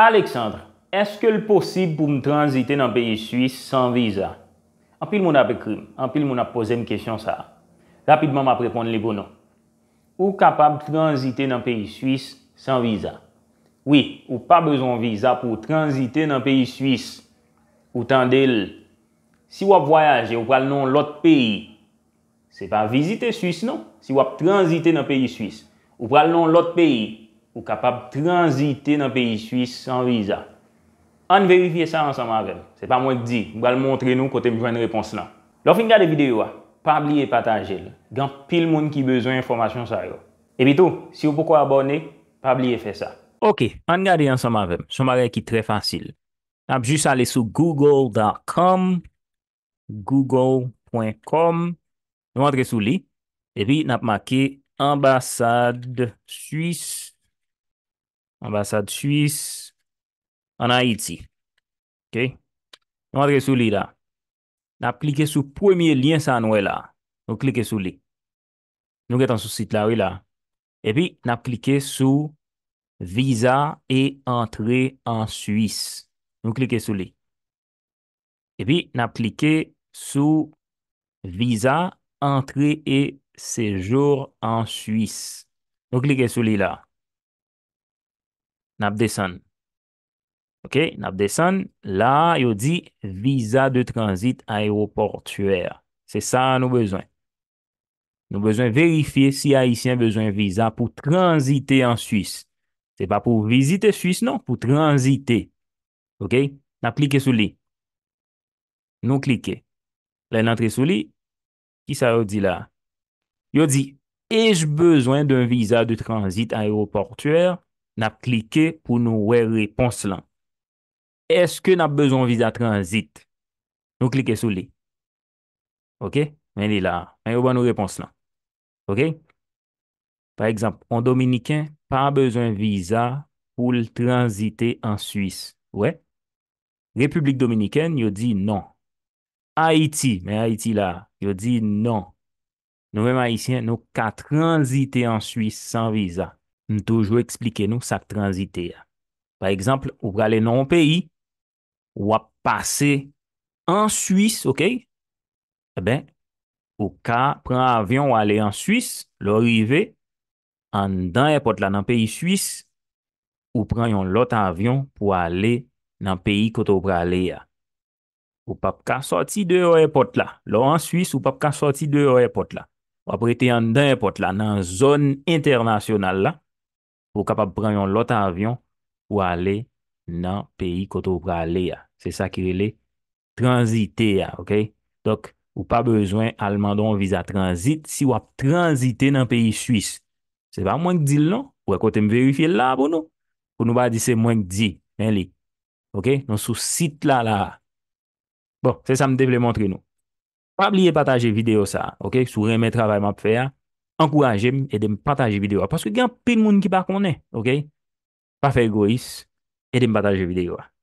Aleksandre, eske l posib pou m transite nan peyi Suisse san viza? Anpil moun ap ekrim, anpil moun ap pose m kesyon sa. Rapidman m ap reponde le bonon. Ou kapab transite nan peyi Suisse san viza? Oui, ou pa bezon viza pou transite nan peyi Suisse. Ou tendel, si wap voyaje ou pral non lot peyi, se pa vizite Suisse non? Si wap transite nan peyi Suisse, ou pral non lot peyi, ou kapap transite nan peyi Suis san viza. An verifiye sa ansam avem. Se pa mwen di, mwen gale montre nou kote mwen vwene repons lan. Lofin gade videyo a, pabli e patajen. Gan pil moun ki bezon informasyon sa yo. E bitou, si ou pou kwa abone, pabli e fe sa. Ok, an gade ansam avem. Soma rey ki tre fasil. Nap jis ale sou google.com google.com Mwen entre sou li. E pi nap make ambasade Suis. Ambassade Suis an Haiti. Ok. Nou matre sou li la. Nap klike sou premye lyen sa anwe la. Nou klike sou li. Nou ketan sou sit la ou la. E pi nap klike sou visa e antre an Suis. Nou klike sou li. E pi nap klike sou visa antre e sejur an Suis. Nou klike sou li la. Nap desan. Ok, nap desan. La, yo di, visa de transit aéroportuèr. Se sa nou bezwen. Nou bezwen verifiye si a isi en bezwen visa pou transite en Suisse. Se pa pou visite Suisse, non, pou transite. Ok, nap klike sou li. Nou klike. La, nan tre sou li. Ki sa yo di la? Yo di, ej bezwen d'un visa de transit aéroportuèr? Nap klike pou nou wè repons lan. Eske nap bezon viza transit? Nou klike sou li. Ok? Men li la. Men yo wè nou repons lan. Ok? Par ekzamp, an Dominiken, pa bezon viza pou l'transite an Suisse. Ouè? Republik Dominiken, yo di non. Haiti, men Haiti la, yo di non. Nou wèm Haitien, nou ka transite an Suisse san viza. m toujou eksplike nou sak transite ya. Par eksemple, ou prale nan ou peyi, ou ap pase en Suisse, ok? E ben, ou ka pran avyon ou ale en Suisse, lor ive, an dan epote la nan peyi Suisse, ou pran yon lot avyon pou ale nan peyi koto prale ya. Ou pap ka soti de ou epote la. Lor an Suisse, ou pap ka soti de ou epote la. Ou ap rete an dan epote la nan zon internasyonal la, Fou kapap pran yon lot avyon ou ale nan peyi koto ou prale ya. Se sa ki rele transite ya, ok? Dok, ou pa bezwen alman don viza transit si wap transite nan peyi Suisse. Se va mwenk di l non? Ou e kote m verifiye l la pou nou? Pou nou ba di se mwenk di, len li. Ok? Non sou sit la la. Bon, se sa m devle montre nou. Pabliye pataje video sa, ok? Sou reme travayman pfe ya. an kou a jem e de m pataje videyo a. Paske gen pil moun ki bak moun e, ok? Pa fe egois, e de m pataje videyo a.